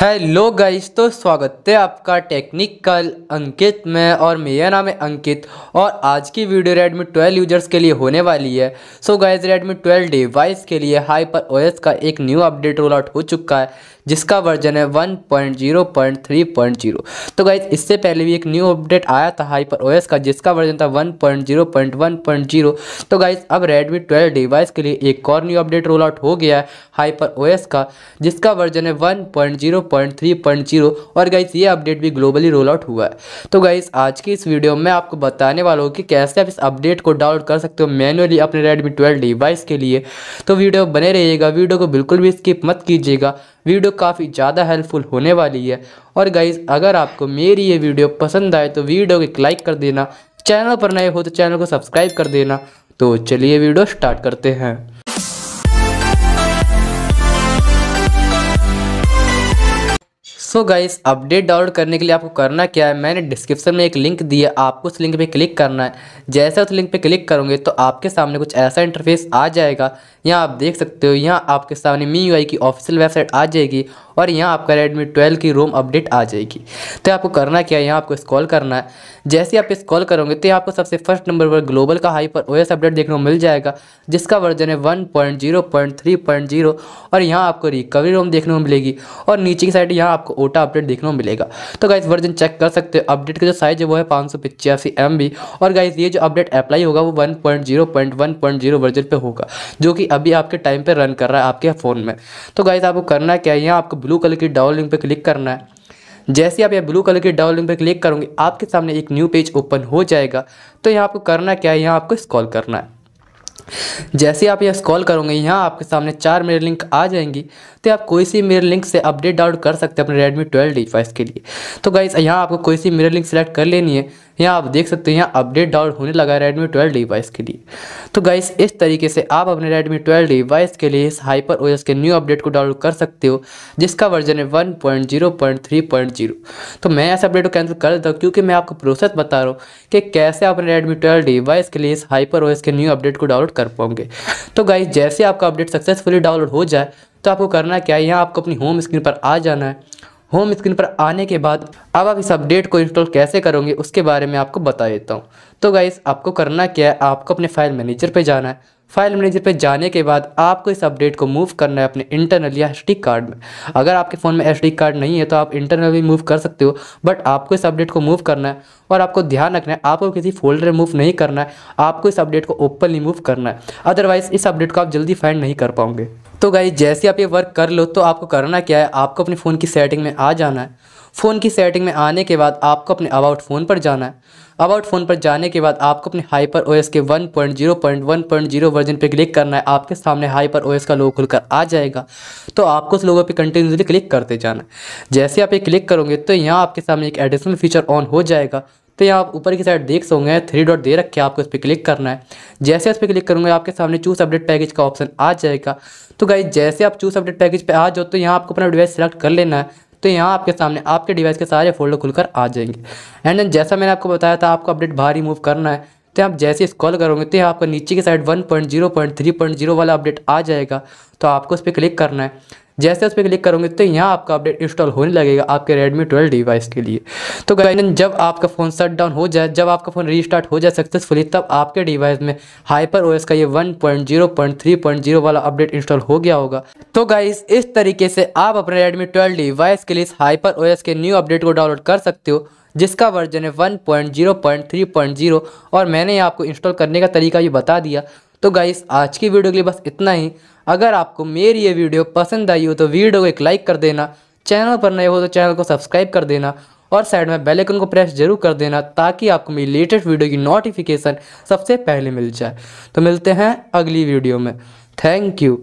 hello guys तो स्वागत है आपका टेक्निकल अंकित में और मेरा नाम है अंकित और आज की वीडियो रेडमी 12 यूजर्स के लिए होने वाली है सो गाइस रेडमी 12 डिवाइस के लिए हाइपर ओएस का एक न्यू अपडेट रोल आउट हो चुका है जिसका वर्जन है one point point point zero three zero तो गाइज इससे पहले भी एक न्यू अपडेट आया था हाइपर ओएस का जिसका वर्जन था one one point point point zero zero तो गाइज अब रेडमी ट्वेल्व डिवाइस के लिए एक और न्यू अपडेट रोल आउट हो गया है हाइपर ओएस का जिसका वर्जन है one point point point zero three zero और गाइज ये अपडेट भी ग्लोबली रोल आउट हुआ है तो गाइज आज की इस वीडियो में आपको बताने वाला हूँ कि कैसे आप इस अपडेट को डाउनलोड कर सकते हो मैनुअली अपने रेडमी ट्वेल्व डिवाइस के लिए तो वीडियो बने रहिएगा वीडियो को बिल्कुल भी स्किप मत कीजिएगा वीडियो काफ़ी ज़्यादा हेल्पफुल होने वाली है और गाइज अगर आपको मेरी ये वीडियो पसंद आए तो वीडियो को एक लाइक कर देना चैनल पर नए हो तो चैनल को सब्सक्राइब कर देना तो चलिए वीडियो स्टार्ट करते हैं सो गाइस अपडेट डाउनलोड करने के लिए आपको करना क्या है मैंने डिस्क्रिप्शन में एक लिंक दिया आपको उस लिंक पे क्लिक करना है जैसे उस लिंक पे क्लिक करोगे तो आपके सामने कुछ ऐसा इंटरफेस आ जाएगा यहाँ आप देख सकते हो यहाँ आपके सामने मी यू की ऑफिशियल वेबसाइट आ जाएगी और यहाँ आपका रेडमी ट्वेल्व की रोम अपडेट आ जाएगी तो आपको करना क्या है यहाँ आपको स्कॉल करना है जैसे आप स्कॉल करोगे तो आपको सबसे फर्स्ट नंबर पर ग्लोबल का हाई पर ओ अपडेट देखने को मिल जाएगा जिसका वर्जन है one point zero point three point zero और यहाँ आपको रिकवरी रोम देखने को मिलेगी और नीचे की साइड यहाँ आपको छोटा अपडेट देखने को मिलेगा तो गाइस वर्जन चेक कर सकते हो अपडेट का जो साइज है वो है पाँच सौ पिचासी एम बी और गाइस ये जो अपडेट अप्लाई होगा वो one point zero point one point zero version पर होगा जो कि अभी आपके टाइम पर रन कर रहा है आपके फ़ोन में तो गाइस आपको करना क्या है यहाँ आपको ब्लू कलर की डाउन लिंक पर क्लिक करना है जैसे आप यह ब्लू कलर के डाउन लिंक पर क्लिक करोगे आपके सामने एक न्यू पेज ओपन हो जाएगा तो यहाँ आपको करना क्या है यहाँ आपको स्कॉल करना है जैसे आप यहाँ स्कॉल करोगे यहाँ आपके सामने चार मेरे लिंक आ जाएंगी तो आप कोई सी मेरे लिंक से अपडेट डाउनलोड कर सकते हैं अपने रेडमी ट्वेल्व डिवाइस के लिए तो गाइज़ यहाँ आपको कोई सी मेरे लिंक सेलेक्ट कर लेनी है यहाँ आप देख सकते हैं यहाँ अपडेट डाउन होने लगा है रेडमी ट्वेल्व डिवाइस के लिए तो गाइस इस तरीके से आप अपने रेडमी ट्वेल्व डिवाइस के लिए इस हाइपर ओएस के न्यू अपडेट को डाउनलोड कर सकते हो जिसका वर्जन है 1.0.3.0 तो मैं ऐसे अपडेट को कैंसिल कर देता हूँ क्योंकि मैं आपको प्रोसेस बता रहा हूँ कि कैसे आप अपने रेडमी ट्वेल्व डिवाइस के लिए इस हाइपर ओएस के न्यू अपडेट को डाउनलोड कर पाओगे तो गाइस जैसे आपका अपडेट सक्सेसफुली डाउनलोड हो जाए तो आपको करना क्या है यहाँ आपको अपनी होम स्क्रीन पर आ जाना है होम स्क्रीन पर आने के बाद अब आप इस अपडेट को इंस्टॉल कैसे करोगे उसके बारे में आपको बता देता हूँ तो गाइस आपको करना क्या है आपको अपने फाइल मैनेजर पर जाना है फाइल मैनेजर पे जाने के बाद आपको इस अपडेट को मूव करना है अपने इंटरनल या एस कार्ड में अगर आपके फ़ोन में एस कार्ड नहीं है तो आप इंटरनल भी मूव कर सकते हो बट आपको इस अपडेट को मूव करना है और आपको ध्यान रखना है आपको किसी फोल्डर में मूव नहीं करना है आपको इस अपडेट को ओपनली मूव करना है अदरवाइज़ इस अपडेट को आप जल्दी फाइंड नहीं कर पाओगे तो गाई जैसे आप ये वर्क कर लो तो आपको करना क्या है आपको अपने फ़ोन की सेटिंग में आ जाना है फ़ोन की सेटिंग में आने के बाद आपको अपने अबाउट फ़ोन पर जाना है अबाउट फ़ोन पर जाने के बाद आपको अपने हाइपर ओएस के 1.0.1.0 वर्जन पर क्लिक करना है आपके सामने हाइपर ओएस का लोगो खुलकर आ जाएगा तो आपको उस लोगों पे कंटिन्यूसली क्लिक करते जाना है जैसे आप ये क्लिक करोगे तो यहाँ आपके सामने एक एडिशनल फीचर ऑन हो जाएगा तो ये आप ऊपर की साइड देख सोंगे थ्री डॉट दे रखे आपको इस पर क्लिक करना है जैसे इस पर क्लिक करूँगा आपके सामने चूज अपडेट पैकेज का ऑप्शन आ जाएगा तो गाइज जैसे आप चूज अपडेट पैकेज पर आ जाओ तो यहाँ आपको अपना डिवाइस सेलेक्ट कर लेना है तो यहाँ आपके सामने आपके डिवाइस के सारे फोल्डर खुलकर आ जाएंगे एंड देन जैसा मैंने आपको बताया था आपको अपडेट बाहर ही मूव करना है तो आप जैसे कॉल करोगे तो आपका नीचे की साइड 1.0.3.0 वाला अपडेट आ जाएगा तो आपको उस पर क्लिक करना है जैसे उस पर क्लिक करोगे तो यहाँ आपका अपडेट इंस्टॉल होने लगेगा आपके रेडमी ट्वेल्व डिवाइस के लिए तो गाइडन जब आपका फ़ोन शट डाउन हो जाए जब आपका फ़ोन रीस्टार्ट हो जाए सक्सेसफुली तब आपके डिवाइस में हाइपर ओएस का ये 1.0.3.0 वाला अपडेट इंस्टॉल हो गया होगा तो गाइस इस तरीके से आप अपने रेडमी ट्वेल्व डिवाइस के लिए हाइपर ओ के न्यू अपडेट को डाउनलोड कर सकते हो जिसका वर्जन है 1.0.3.0 और मैंने आपको इंस्टॉल करने का तरीका भी बता दिया तो गाइस आज की वीडियो के लिए बस इतना ही अगर आपको मेरी ये वीडियो पसंद आई हो तो वीडियो को एक लाइक कर देना चैनल पर नए हो तो चैनल को सब्सक्राइब कर देना और साइड में बेल आइकन को प्रेस जरूर कर देना ताकि आपको मेरी लेटेस्ट वीडियो की नोटिफिकेशन सबसे पहले मिल जाए तो मिलते हैं अगली वीडियो में थैंक यू